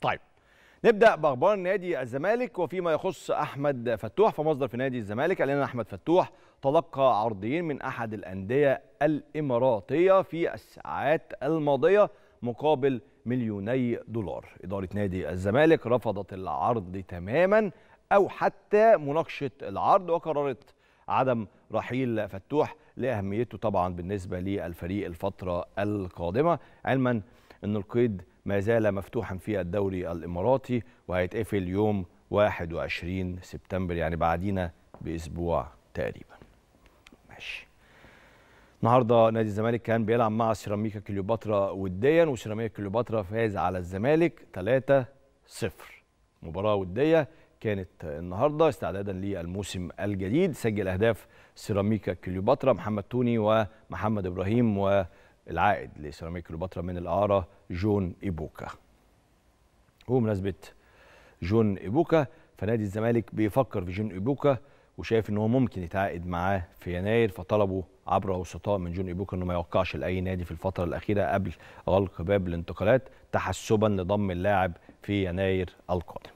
طيب نبدا باخبار نادي الزمالك وفيما يخص احمد فتوح فمصدر في نادي الزمالك قال ان احمد فتوح تلقى عرضين من احد الانديه الاماراتيه في الساعات الماضيه مقابل مليوني دولار اداره نادي الزمالك رفضت العرض تماما او حتى مناقشه العرض وقررت عدم رحيل فتوح لاهميته طبعا بالنسبه للفريق الفتره القادمه علما ان القيد ما زال مفتوحا في الدوري الإماراتي وهيتقفل يوم 21 سبتمبر يعني بعدينا بأسبوع تقريبا ماشي النهارده نادي الزمالك كان بيلعب مع سيراميكا كليوباترا وديا وسيراميكا كليوباترا فاز على الزمالك 3-0 مباراه وديه كانت النهارده استعدادا للموسم الجديد سجل اهداف سيراميكا كليوباترا محمد توني ومحمد ابراهيم و العائد لسيراميك كليوباترا من الاعاره جون ايبوكا. وبمناسبه جون ايبوكا فنادي الزمالك بيفكر في جون ايبوكا وشايف ان هو ممكن يتعاقد معاه في يناير فطلبوا عبر وسطاء من جون ايبوكا انه ما يوقعش لاي نادي في الفتره الاخيره قبل غلق باب الانتقالات تحسبا لضم اللاعب في يناير القادم.